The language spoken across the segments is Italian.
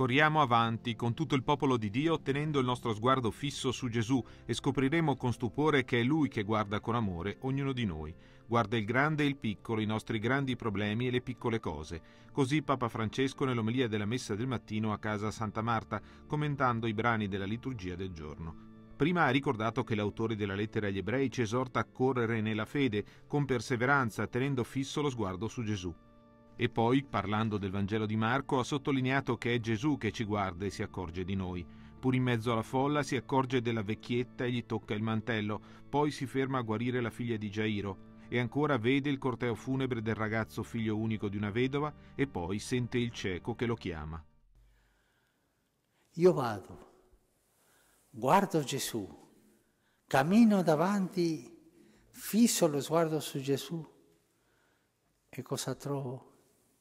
Corriamo avanti con tutto il popolo di Dio tenendo il nostro sguardo fisso su Gesù e scopriremo con stupore che è Lui che guarda con amore ognuno di noi, guarda il grande e il piccolo, i nostri grandi problemi e le piccole cose. Così Papa Francesco nell'omelia della messa del mattino a casa Santa Marta, commentando i brani della liturgia del giorno. Prima ha ricordato che l'autore della lettera agli ebrei ci esorta a correre nella fede, con perseveranza, tenendo fisso lo sguardo su Gesù. E poi, parlando del Vangelo di Marco, ha sottolineato che è Gesù che ci guarda e si accorge di noi. Pur in mezzo alla folla si accorge della vecchietta e gli tocca il mantello, poi si ferma a guarire la figlia di Gairo e ancora vede il corteo funebre del ragazzo figlio unico di una vedova e poi sente il cieco che lo chiama. Io vado, guardo Gesù, cammino davanti, fisso lo sguardo su Gesù e cosa trovo?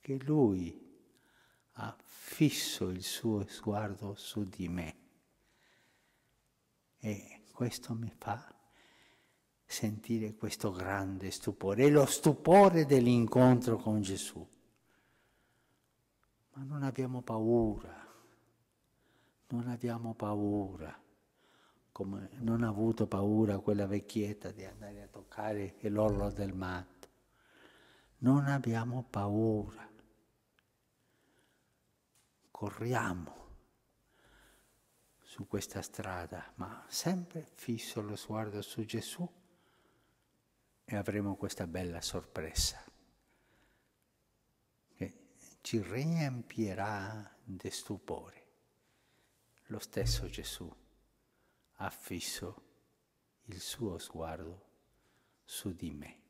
che lui ha fisso il suo sguardo su di me. E questo mi fa sentire questo grande stupore, è lo stupore dell'incontro con Gesù. Ma non abbiamo paura, non abbiamo paura, come non ha avuto paura quella vecchietta di andare a toccare l'orlo del matto. Non abbiamo paura corriamo su questa strada, ma sempre fisso lo sguardo su Gesù e avremo questa bella sorpresa che ci riempirà di stupore. Lo stesso Gesù ha fisso il suo sguardo su di me.